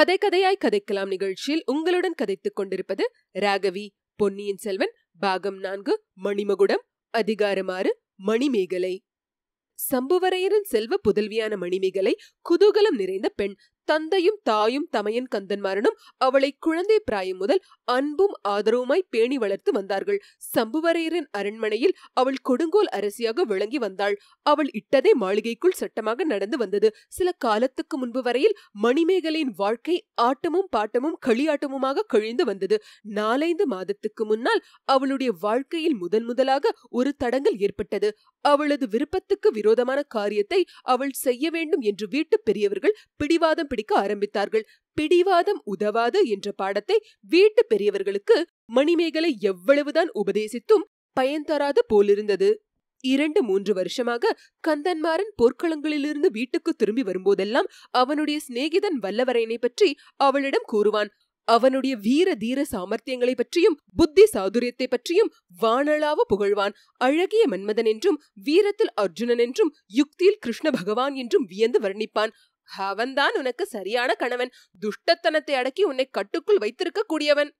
கதை கதையாய் கதைக்கலாம் நிகழ்ச்சியில் உங்களுடன் கதைத்துக் கொண்டிருப்பது ராகவி பொன்னியின் செல்வன் பாகம் நான்கு மணிமகுடம் அதிகாரமாறு மணிமேகலை சம்புவரையரின் செல்வ புதல்வியான மணிமேகலை குதூகலம் நிறைந்த பெண் தந்தையும் தாயும் தமையன் கந்தன்மாரனும் அவளை குழந்தை பிராயம் முதல் அன்பும் ஆதரவுமாய் பேணி வளர்த்து வந்தார்கள் சம்புவரையரின் அரண்மனையில் அவள் கொடுங்கோல் அரசியாக விளங்கி வந்தாள் அவள் இட்டதே மாளிகைக்குள் சட்டமாக நடந்து வந்தது சில காலத்துக்கு முன்பு வரையில் மணிமேகலையின் வாழ்க்கை ஆட்டமும் பாட்டமும் களியாட்டமுமாக கழிந்து வந்தது நாலைந்து மாதத்துக்கு முன்னால் அவளுடைய வாழ்க்கையில் முதன் முதலாக ஒரு தடங்கல் ஏற்பட்டது அவளது விருப்பத்துக்கு விரோதமான காரியத்தை அவள் செய்ய வேண்டும் என்று வீட்டு பெரியவர்கள் பிடிவாதம் பிடி படிக்க ஆரம்பித்தார்கள் பிடிவாதம் உதவாது என்ற பாடத்தை வீட்டு பெரியவர்களுக்கு மணிமேகலை எவ்வளவுதான் உபதேசித்தும் பயன் தராத போலிருந்தது இரண்டு மூன்று வருஷமாக கந்தன்மாறன் போர்க்களங்களிலிருந்து வீட்டுக்கு திரும்பி வரும்போதெல்லாம் அவனுடைய சிநேகிதன் வல்லவரையனை பற்றி அவளிடம் கூறுவான் அவனுடைய வீர தீர சாமர்த்தியங்களை பற்றியும் புத்தி சாதுரியத்தை பற்றியும் வானளாவ புகழ்வான் அழகிய மன்மதன் என்றும் வீரத்தில் அர்ஜுனன் என்றும் யுக்தியில் கிருஷ்ண பகவான் என்றும் வியந்து வர்ணிப்பான் அவன்தான் உனக்கு சரியான கணவன் துஷ்டத்தனத்தை அடக்கி உன்னை கட்டுக்குள் வைத்திருக்க கூடியவன்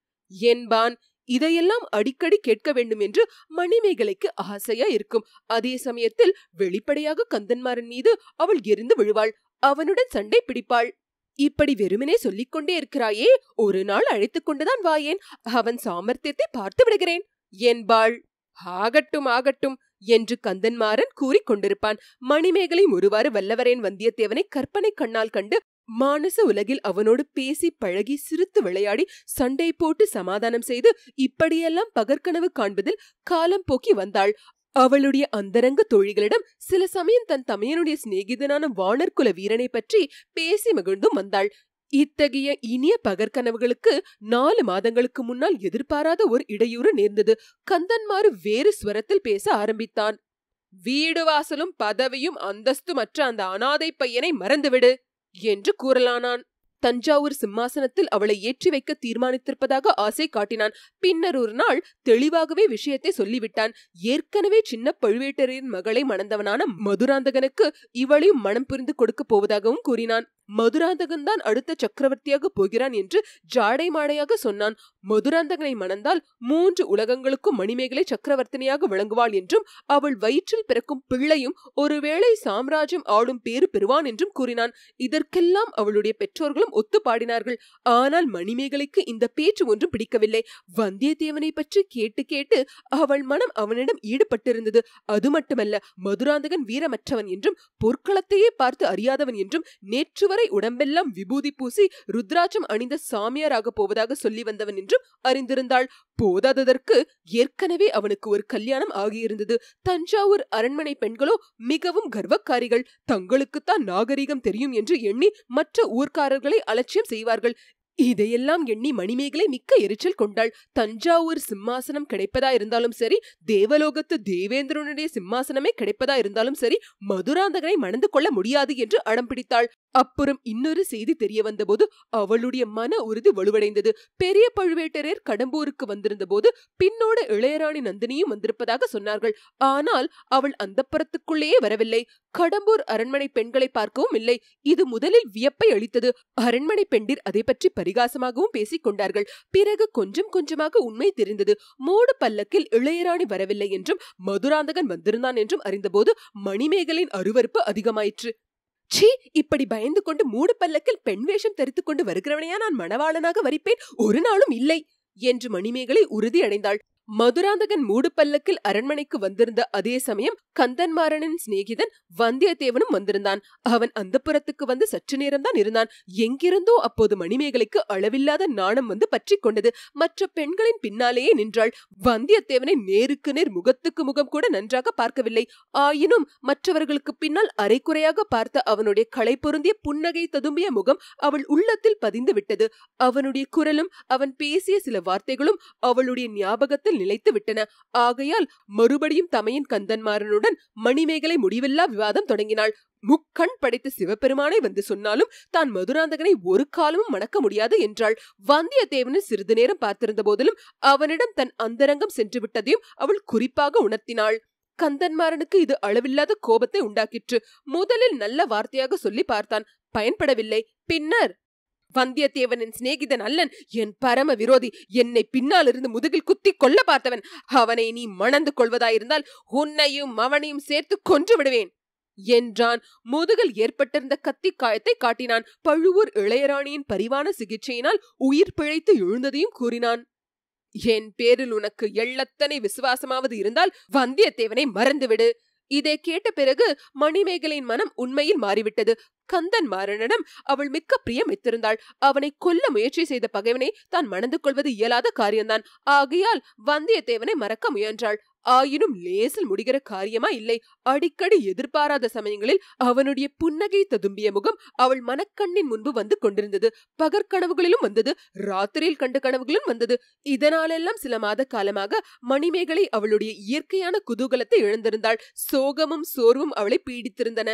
என்பான் இதையெல்லாம் அடிக்கடி கேட்க வேண்டும் என்று மணிமேகலைக்கு ஆசையா இருக்கும் அதே சமயத்தில் வெளிப்படையாக கந்தன்மாரன் மீது அவள் எரிந்து விழுவாள் அவனுடன் சண்டை பிடிப்பாள் இப்படி வெறுமனே சொல்லிக் கொண்டே இருக்கிறாயே ஒரு நாள் அழைத்துக் கொண்டுதான் வாயேன் அவன் சாமர்த்தியத்தை பார்த்து விடுகிறேன் என்பாள் ஆகட்டும் ஆகட்டும் என்று கந்தன்மாறன் கூறிக் கொண்டிருப்பான் மணிமேகலை ஒருவாறு வல்லவரேன் வந்தியத்தேவனை கற்பனை கண்ணால் கண்டு மானச உலகில் அவனோடு பேசி பழகி சிரித்து விளையாடி சண்டை போட்டு சமாதானம் செய்து இப்படியெல்லாம் பகற்கனவு காண்பதில் காலம் போக்கி வந்தாள் அவளுடைய அந்தரங்க தோழிகளிடம் சில சமயம் தன் தமையனுடைய சிநேகிதனான வானர்குல வீரனை பற்றி பேசி மகிழ்ந்தும் வந்தாள் இத்தகைய இனிய பகற்கனவுகளுக்கு நாலு மாதங்களுக்கு முன்னால் எதிர்பாராத ஒரு இடையூறு நேர்ந்தது கந்தன்மாறு வேறு ஸ்வரத்தில் பேச ஆரம்பித்தான் வீடு வாசலும் பதவியும் அந்தஸ்துமற்ற அந்த அனாதை பையனை மறந்துவிடு என்று கூறலானான் தஞ்சாவூர் சிம்மாசனத்தில் அவளை ஏற்றி வைக்க தீர்மானித்திருப்பதாக ஆசை காட்டினான் பின்னர் ஒரு நாள் தெளிவாகவே விஷயத்தை சொல்லிவிட்டான் ஏற்கனவே சின்ன பழுவேட்டரையின் மகளை மணந்தவனான மதுராந்தகனுக்கு இவளையும் மனம் புரிந்து கொடுக்கப் போவதாகவும் கூறினான் மதுராந்தகன் தான் அடுத்த சக்கரவர்த்தியாக போகிறான் என்று ஜாடை மாடையாக சொன்னான் மதுராந்தகனை மணந்தால் மூன்று உலகங்களுக்கும் மணிமேகலை சக்கரவர்த்தினியாக விளங்குவாள் என்றும் அவள் வயிற்றில் பிறக்கும் பிள்ளையும் ஒருவேளை சாம்ராஜ்யம் ஆடும் பேறு பெறுவான் என்றும் கூறினான் இதற்கெல்லாம் அவளுடைய பெற்றோர்களும் எல்லோரும் ஒத்து பாடினார்கள் ஆனால் மணிமேகலைக்கு இந்த பேச்சு ஒன்றும் பிடிக்கவில்லை வந்தியத்தேவனை பற்றி கேட்டு கேட்டு அவள் மனம் அவனிடம் ஈடுபட்டிருந்தது அது மட்டுமல்ல மதுராந்தகன் வீரமற்றவன் என்றும் பொற்களத்தையே பார்த்து அறியாதவன் என்றும் நேற்று வரை உடம்பெல்லாம் விபூதி பூசி ருத்ராட்சம் அணிந்த சாமியாராக போவதாக சொல்லி வந்தவன் என்றும் அறிந்திருந்தாள் போதாததற்கு ஏற்கனவே அவனுக்கு ஒரு கல்யாணம் ஆகியிருந்தது தஞ்சாவூர் அரண்மனை பெண்களோ மிகவும் கர்வக்காரிகள் தங்களுக்குத்தான் நாகரீகம் தெரியும் என்று எண்ணி மற்ற ஊர்க்காரர்களை அலட்சியம் செய்வார்கள் இதையெல்லாம் எண்ணி மணிமேகலை மிக்க எரிச்சல் கொண்டாள் தஞ்சாவூர் சிம்மாசனம் கிடைப்பதா இருந்தாலும் சரி தேவலோகத்து தேவேந்திரனுடைய சிம்மாசனமே கிடைப்பதா இருந்தாலும் சரி மதுராந்தகனை மணந்து கொள்ள முடியாது என்று அடம் பிடித்தாள் அப்புறம் இன்னொரு செய்தி தெரிய வந்தபோது அவளுடைய மன உறுதி வலுவடைந்தது பெரிய பழுவேட்டரையர் கடம்பூருக்கு வந்திருந்த போது பின்னோடு இளையராணி நந்தினியும் வந்திருப்பதாக சொன்னார்கள் ஆனால் அவள் அந்த புறத்துக்குள்ளேயே வரவில்லை கடம்பூர் அரண்மனை பெண்களை பார்க்கவும் இல்லை இது முதலில் வியப்பை அளித்தது அரண்மனை பெண்டிர் அதை பற்றி பரிகாசமாகவும் பேசிக் கொண்டார்கள் பிறகு கொஞ்சம் கொஞ்சமாக உண்மை தெரிந்தது மூடு பல்லக்கில் இளையராணி வரவில்லை என்றும் மதுராந்தகன் வந்திருந்தான் என்றும் அறிந்தபோது மணிமேகலின் அருவறுப்பு அதிகமாயிற்று சீ இப்படி பயந்து கொண்டு மூடு பல்லக்கில் பெண் வேஷம் தரித்துக் கொண்டு வருகிறவனையா நான் மணவாளனாக வரிப்பேன் ஒரு நாளும் இல்லை என்று மணிமேகலை உறுதியடைந்தாள் மதுராந்தகன் மூடு பல்லக்கில் அரண்மனைக்கு வந்திருந்த அதே சமயம் கந்தன்மாறனின் சிநேகிதன் வந்தியத்தேவனும் வந்திருந்தான் அவன் அந்த புறத்துக்கு வந்து சற்று நேரம்தான் இருந்தான் எங்கிருந்தோ அப்போது மணிமேகலைக்கு அளவில்லாத நாணம் வந்து பற்றி கொண்டது மற்ற பெண்களின் பின்னாலேயே நின்றாள் வந்தியத்தேவனை நேருக்கு நேர் முகத்துக்கு முகம் கூட நன்றாக பார்க்கவில்லை ஆயினும் மற்றவர்களுக்கு பின்னால் அரைக்குறையாக பார்த்த அவனுடைய களை பொருந்திய புன்னகை ததும்பிய முகம் அவள் உள்ளத்தில் பதிந்து விட்டது அவனுடைய குரலும் அவன் பேசிய சில வார்த்தைகளும் அவளுடைய ஞாபகத்தில் நிலைத்து விட்டன ஆகையால் மறுபடியும் தமையின் கந்தன்மாறனுடன் மணிமேகலை முடிவில்லா விவாதம் தொடங்கினாள் முக்கண் படைத்த சிவபெருமானை வந்து சொன்னாலும் தான் மதுராந்தகனை ஒரு காலமும் மணக்க முடியாது என்றாள் வந்தியத்தேவனை சிறிது நேரம் பார்த்திருந்த போதிலும் அவனிடம் தன் அந்தரங்கம் சென்று விட்டதையும் அவள் குறிப்பாக உணர்த்தினாள் கந்தன்மாறனுக்கு இது அளவில்லாத கோபத்தை உண்டாக்கிற்று முதலில் நல்ல வார்த்தையாக சொல்லி பார்த்தான் பயன்படவில்லை பின்னர் வந்தியத்தேவனின் சிநேகிதன் அல்லன் என் பரம விரோதி என்னை பின்னால் இருந்து முதுகில் குத்தி கொல்ல பார்த்தவன் அவனை நீ மணந்து கொள்வதாயிருந்தால் உன்னையும் அவனையும் சேர்த்து கொன்று விடுவேன் என்றான் முதுகில் ஏற்பட்டிருந்த கத்தி காயத்தை காட்டினான் பழுவூர் இளையராணியின் பரிவான சிகிச்சையினால் உயிர் பிழைத்து எழுந்ததையும் கூறினான் என் பேரில் உனக்கு எள்ளத்தனை விசுவாசமாவது இருந்தால் வந்தியத்தேவனை மறந்துவிடு இதை கேட்ட பிறகு மணிமேகலையின் மனம் உண்மையில் மாறிவிட்டது கந்தன் மாறனிடம் அவள் மிக்க பிரியம் வைத்திருந்தாள் அவனை கொல்ல முயற்சி செய்த பகைவனை தான் மணந்து கொள்வது இயலாத காரியம்தான் ஆகையால் வந்தியத்தேவனை மறக்க முயன்றாள் ஆயினும் லேசில் முடிகிற காரியமா இல்லை அடிக்கடி எதிர்பாராத சமயங்களில் அவனுடைய புன்னகை ததும்பிய முகம் அவள் மனக்கண்ணின் முன்பு வந்து கொண்டிருந்தது பகற்கனவுகளிலும் வந்தது ராத்திரியில் கண்ட கனவுகளும் வந்தது இதனாலெல்லாம் சில மாத காலமாக மணிமேகலை அவளுடைய இயற்கையான குதூகலத்தை இழந்திருந்தாள் சோகமும் சோர்வும் அவளை பீடித்திருந்தன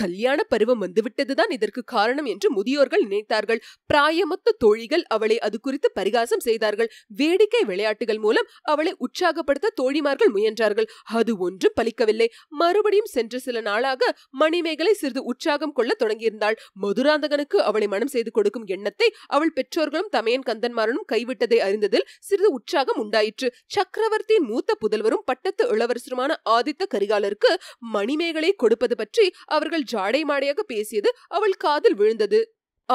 கல்யாண பருவம் வந்துவிட்டதுதான் இதற்கு காரணம் என்று முதியோர்கள் நினைத்தார்கள் பிராயமொத்த தோழிகள் அவளை அது குறித்து பரிகாசம் செய்தார்கள் வேடிக்கை விளையாட்டுகள் மூலம் அவளை உற்சாகப்படுத்த தோழிமார்கள் முயன்றார்கள் அது ஒன்று பலிக்கவில்லை மறுபடியும் சென்ற சில நாளாக மணிமேகலை சிறிது உற்சாகம் கொள்ள தொடங்கியிருந்தாள் மதுராந்தகனுக்கு அவளை மனம் செய்து கொடுக்கும் எண்ணத்தை அவள் பெற்றோர்களும் தமையன் கந்தன்மாரனும் கைவிட்டதை அறிந்ததில் சிறிது உற்சாகம் உண்டாயிற்று சக்கரவர்த்தியின் மூத்த புதல்வரும் பட்டத்து இளவரசருமான ஆதித்த கரிகாலருக்கு மணிமேகலை கொடுப்பது பற்றி அவர்கள் அவள் ஜாடை மாடையாக பேசியது அவள் காதில் விழுந்தது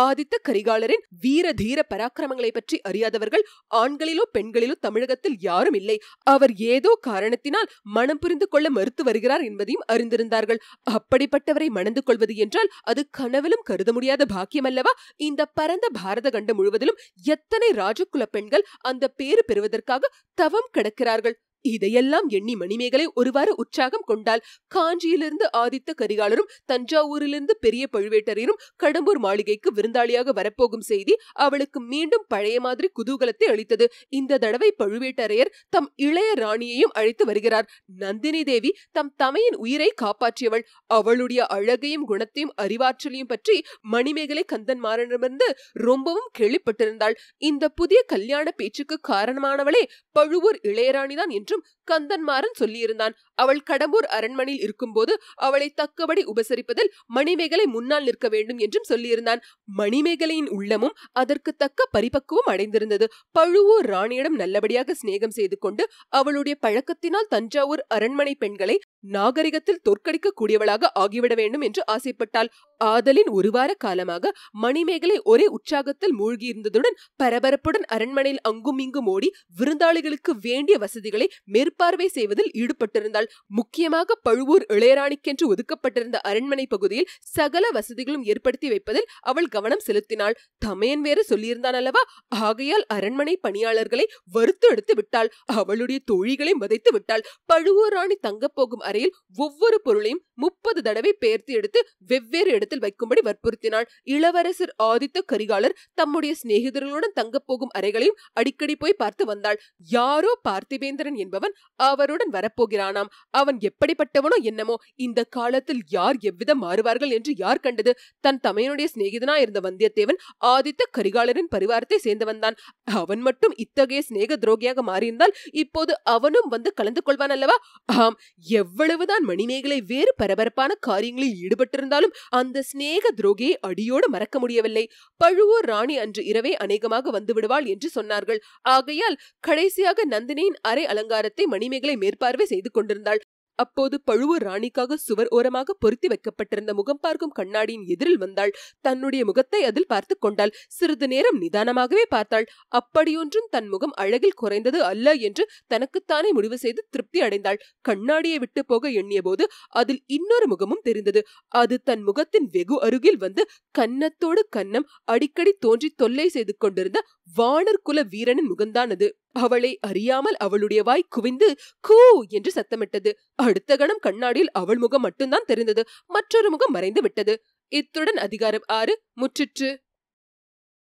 ஆதித்த கரிகாலரின் வீர தீர பராக்கிரமங்களை பற்றி அறியாதவர்கள் ஆண்களிலோ பெண்களிலோ தமிழகத்தில் யாரும் இல்லை அவர் ஏதோ காரணத்தினால் மனம் புரிந்து கொள்ள மறுத்து வருகிறார் என்பதையும் அறிந்திருந்தார்கள் அப்படிப்பட்டவரை மணந்து கொள்வது என்றால் அது கனவிலும் கருத முடியாத பாக்கியம் அல்லவா இந்த பரந்த பாரத கண்டம் முழுவதிலும் எத்தனை ராஜகுல பெண்கள் அந்த பேறு பெறுவதற்காக தவம் கிடக்கிறார்கள் இதையெல்லாம் எண்ணி மணிமேகலை ஒருவாறு உற்சாகம் கொண்டால் காஞ்சியிலிருந்து ஆதித்த கரிகாலரும் தஞ்சாவூரிலிருந்து பெரிய பழுவேட்டரையரும் கடம்பூர் மாளிகைக்கு விருந்தாளியாக வரப்போகும் செய்தி அவளுக்கு மீண்டும் பழைய மாதிரி குதூகலத்தை அளித்தது இந்த தடவை பழுவேட்டரையர் தம் இளைய ராணியையும் அழைத்து வருகிறார் நந்தினி தேவி தம் தமையின் உயிரை காப்பாற்றியவள் அவளுடைய அழகையும் குணத்தையும் அறிவாற்றலையும் பற்றி மணிமேகலை கந்தன் மாறனிடமிருந்து ரொம்பவும் கேள்விப்பட்டிருந்தாள் இந்த புதிய கல்யாண பேச்சுக்கு காரணமானவளே பழுவூர் இளையராணிதான் என்று Джим கந்தன்மாறன் சொல்லியிருந்தான் அவள் கடம்பூர் அரண்மனையில் இருக்கும்போது அவளை தக்கபடி உபசரிப்பதில் மணிமேகலை முன்னால் நிற்க வேண்டும் என்றும் சொல்லியிருந்தான் மணிமேகலையின் உள்ளமும் அதற்கு தக்க பரிபக்குவம் அடைந்திருந்தது பழுவூர் ராணியிடம் நல்லபடியாக சிநேகம் செய்து கொண்டு அவளுடைய பழக்கத்தினால் தஞ்சாவூர் அரண்மனை பெண்களை நாகரிகத்தில் தோற்கடிக்க கூடியவளாக ஆகிவிட வேண்டும் என்று ஆசைப்பட்டாள் ஆதலின் ஒரு வார காலமாக மணிமேகலை ஒரே உற்சாகத்தில் மூழ்கியிருந்ததுடன் பரபரப்புடன் அரண்மனையில் அங்கும் இங்கும் ஓடி விருந்தாளிகளுக்கு வேண்டிய வசதிகளை மேற்ப மேற்பார்வை செய்வதில் ஈடுபட்டிருந்தாள் முக்கியமாக பழுவூர் இளையராணிக்கென்று ஒதுக்கப்பட்டிருந்த அரண்மனை பகுதியில் சகல வசதிகளும் ஏற்படுத்தி வைப்பதில் அவள் கவனம் செலுத்தினாள் தமையன் வேற சொல்லியிருந்தான் அல்லவா ஆகையால் அரண்மனை பணியாளர்களை வறுத்து எடுத்து விட்டாள் அவளுடைய தோழிகளை வதைத்து விட்டாள் பழுவூர் ராணி தங்கப் போகும் அறையில் ஒவ்வொரு பொருளையும் முப்பது தடவை பெயர்த்து எடுத்து வெவ்வேறு இடத்தில் வைக்கும்படி வற்புறுத்தினாள் இளவரசர் ஆதித்த கரிகாலர் தம்முடைய சிநேகிதர்களுடன் தங்கப் போகும் அறைகளையும் அடிக்கடி போய் பார்த்து வந்தாள் யாரோ பார்த்திவேந்திரன் என்பவன் அவருடன் வரப்போகிறானாம் அவன் எப்படிப்பட்டவனோ என்னமோ இந்த காலத்தில் யார் எவ்விதம் மாறுவார்கள் என்று யார் கண்டது தன் தமையனுடைய சிநேகிதனா இருந்த வந்தியத்தேவன் ஆதித்த கரிகாலரின் பரிவாரத்தை சேர்ந்து வந்தான் அவன் மட்டும் இத்தகைய சிநேக துரோகியாக மாறியிருந்தால் இப்போது அவனும் வந்து கலந்து கொள்வான் அல்லவா ஆம் எவ்வளவுதான் மணிமேகலை வேறு பரபரப்பான காரியங்களில் ஈடுபட்டிருந்தாலும் அந்த சிநேக துரோகியை அடியோடு மறக்க முடியவில்லை பழுவூர் ராணி அன்று இரவே அநேகமாக வந்து விடுவாள் என்று சொன்னார்கள் ஆகையால் கடைசியாக நந்தினியின் அரை அலங்காரத்தை மணிமேகலை மேற்பார்வை செய்து கொண்டிருந்தாள் அப்போது பழுவூர் ராணிக்காக சுவர் ஓரமாக பொருத்தி வைக்கப்பட்டிருந்த முகம் பார்க்கும் கண்ணாடியின் எதிரில் வந்தாள் தன்னுடைய முகத்தை அதில் பார்த்து கொண்டாள் சிறிது நேரம் நிதானமாகவே பார்த்தாள் அப்படியொன்றும் தன் முகம் அழகில் குறைந்தது அல்ல என்று தனக்குத்தானே முடிவு செய்து திருப்தி அடைந்தாள் கண்ணாடியை விட்டு போக எண்ணிய போது அதில் இன்னொரு முகமும் தெரிந்தது அது தன் முகத்தின் வெகு அருகில் வந்து கன்னத்தோடு கன்னம் அடிக்கடி தோன்றி தொல்லை செய்து கொண்டிருந்த வானர் குல வீரனின் முகம்தான் அது அவளை அறியாமல் அவளுடைய வாய் குவிந்து கூ என்று சத்தமிட்டது அடுத்த கணம் கண்ணாடியில் அவள் முகம் மட்டும்தான் தெரிந்தது மற்றொரு முகம் மறைந்து விட்டது இத்துடன் அதிகாரம் ஆறு முற்றிற்று